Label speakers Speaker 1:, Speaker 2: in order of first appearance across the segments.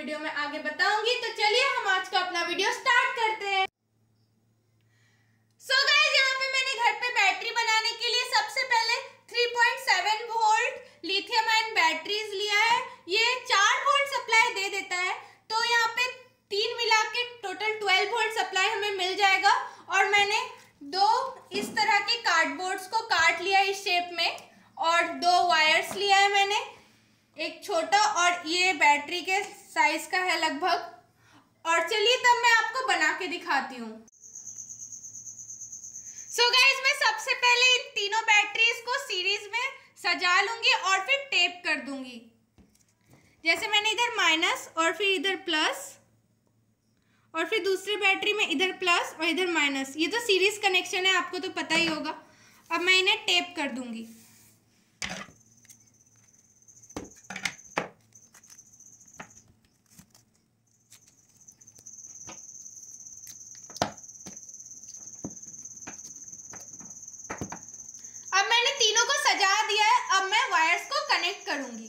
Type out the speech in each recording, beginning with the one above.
Speaker 1: video में आगे बताऊंगी तो चलिए हम आज का अपना वीडियो स्टार्ट करते हैं सो so guys, यहाँ पे मैंने घर पे बैटरी बनाने के लिए सबसे पहले 3.7 point volt lithium ion batteries लिया है ये चार वोल्ट सप्लाई दे देता है तो यहाँ पे तीन मिला के टोटल 12 वोल्ट सप्लाई हमें मिल जाएगा और मैंने दो इस तरह के कार्डबोर्ड्स को काट लिया इस शेप में और दो वायर्स लिया है मैंने एक छोटा और ये बैटरी के साइज का है लगभग और चलिए तब मैं आपको बना के दिखाती हूँ सो गाइज मैं सबसे पहले इन तीनों बैटरीज को सीरीज में सजा लूंगी और फिर टेप कर दूंगी जैसे मैंने इधर माइनस और फिर इधर प्लस और फिर दूसरी बैटरी में इधर प्लस और इधर माइनस ये तो सीरीज कनेक्शन है आपको तो पता ही होगा अब मैं इन्हें टेप कर दूंगी कनेक्ट करूंगी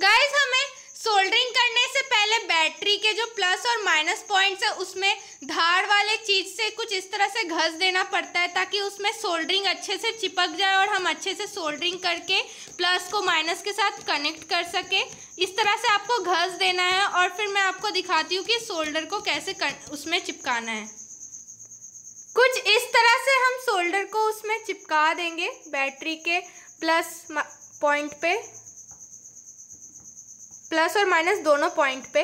Speaker 1: गाइस हमें सोल्डरिंग करने से पहले बैटरी के जो प्लस और माइनस पॉइंट्स है उसमें धार वाले चीज़ से कुछ इस तरह से घस देना पड़ता है ताकि उसमें सोल्डरिंग अच्छे से चिपक जाए और हम अच्छे से सोल्डरिंग करके प्लस को माइनस के साथ कनेक्ट कर सके इस तरह से आपको घस देना है और फिर मैं आपको दिखाती हूँ कि सोल्डर को कैसे कर, उसमें चिपकाना है कुछ इस तरह से हम सोल्डर को उसमें चिपका देंगे बैटरी के प्लस पॉइंट पे प्लस और माइनस दोनों पॉइंट पे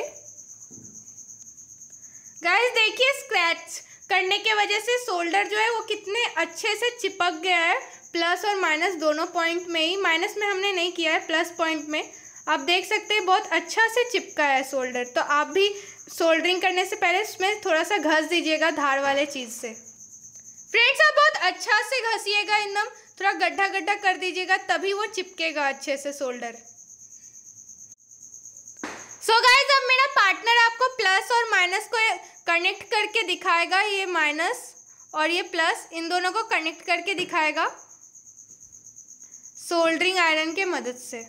Speaker 1: गाइस देखिए स्क्रैच करने के वजह से शोल्डर जो है वो कितने अच्छे से चिपक गया है प्लस और माइनस दोनों पॉइंट में ही माइनस में हमने नहीं किया है प्लस पॉइंट में आप देख सकते हैं बहुत अच्छा से चिपका है शोल्डर तो आप भी सोल्डरिंग करने से पहले इसमें थोड़ा सा घस दीजिएगा धार वाले चीज़ से फ्रेंड्स आप बहुत अच्छा से घसीएगा एकदम थोड़ा गड्ढा गड्ढा कर दीजिएगा तभी वो चिपकेगा अच्छे से शोल्डर सो गाइज अब मेरा पार्टनर आपको प्लस और माइनस को कनेक्ट करके दिखाएगा ये माइनस और ये प्लस इन दोनों को कनेक्ट करके दिखाएगा सोल्डरिंग आयरन के मदद से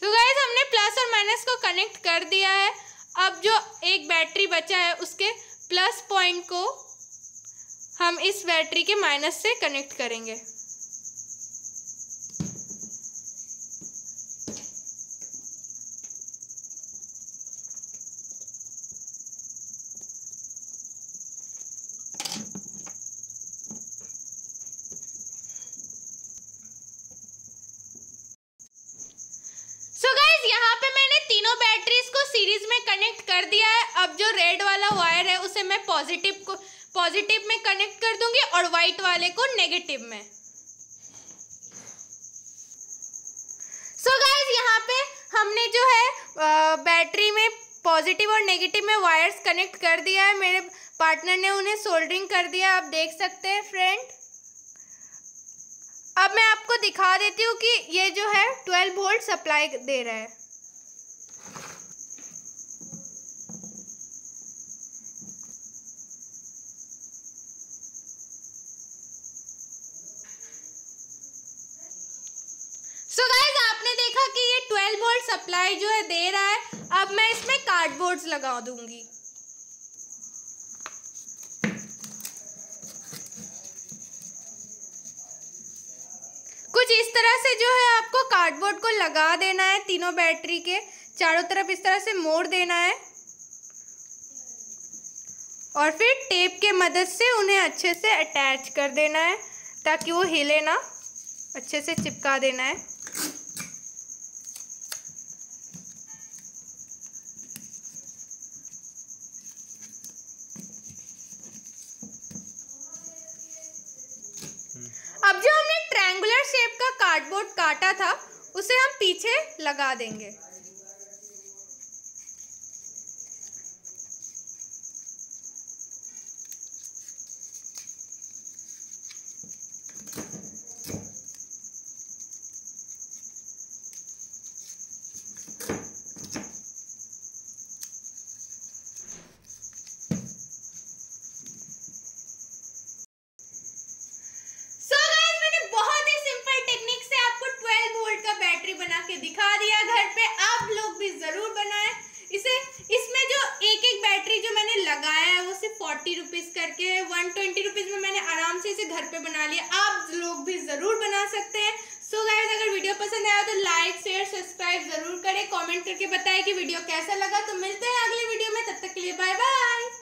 Speaker 1: तो so गाइज हमने प्लस और माइनस को कनेक्ट कर दिया है अब जो एक बैटरी बचा है उसके प्लस पॉइंट को हम इस बैटरी के माइनस से कनेक्ट करेंगे सीरीज में कनेक्ट कर दिया है अब जो रेड वाला वायर है उसे मैं पॉजिटिव को पॉजिटिव में कनेक्ट कर दूंगी और वाइट वाले को नेगेटिव में सो so गाइज यहाँ पे हमने जो है बैटरी में पॉजिटिव और नेगेटिव में वायर्स कनेक्ट कर दिया है मेरे पार्टनर ने उन्हें सोल्डरिंग कर दिया आप देख सकते हैं फ्रेंड अब मैं आपको दिखा देती हूँ कि ये जो है ट्वेल्व वोल्ट सप्लाई दे रहा है सो so गाइज आपने देखा कि ये 12 वोल्ट सप्लाई जो है दे रहा है अब मैं इसमें कार्डबोर्ड्स लगा दूंगी कुछ इस तरह से जो है आपको कार्डबोर्ड को लगा देना है तीनों बैटरी के चारों तरफ इस तरह से मोड़ देना है और फिर टेप के मदद से उन्हें अच्छे से अटैच कर देना है ताकि वो हिले ना अच्छे से चिपका देना है कार्डबोर्ड काटा था उसे हम पीछे लगा देंगे ज़रूर बना सकते हैं सो so गाइज अगर वीडियो पसंद आया तो लाइक शेयर सब्सक्राइब ज़रूर करें कमेंट करके बताएं कि वीडियो कैसा लगा तो मिलते हैं अगले वीडियो में तब तक के लिए बाय बाय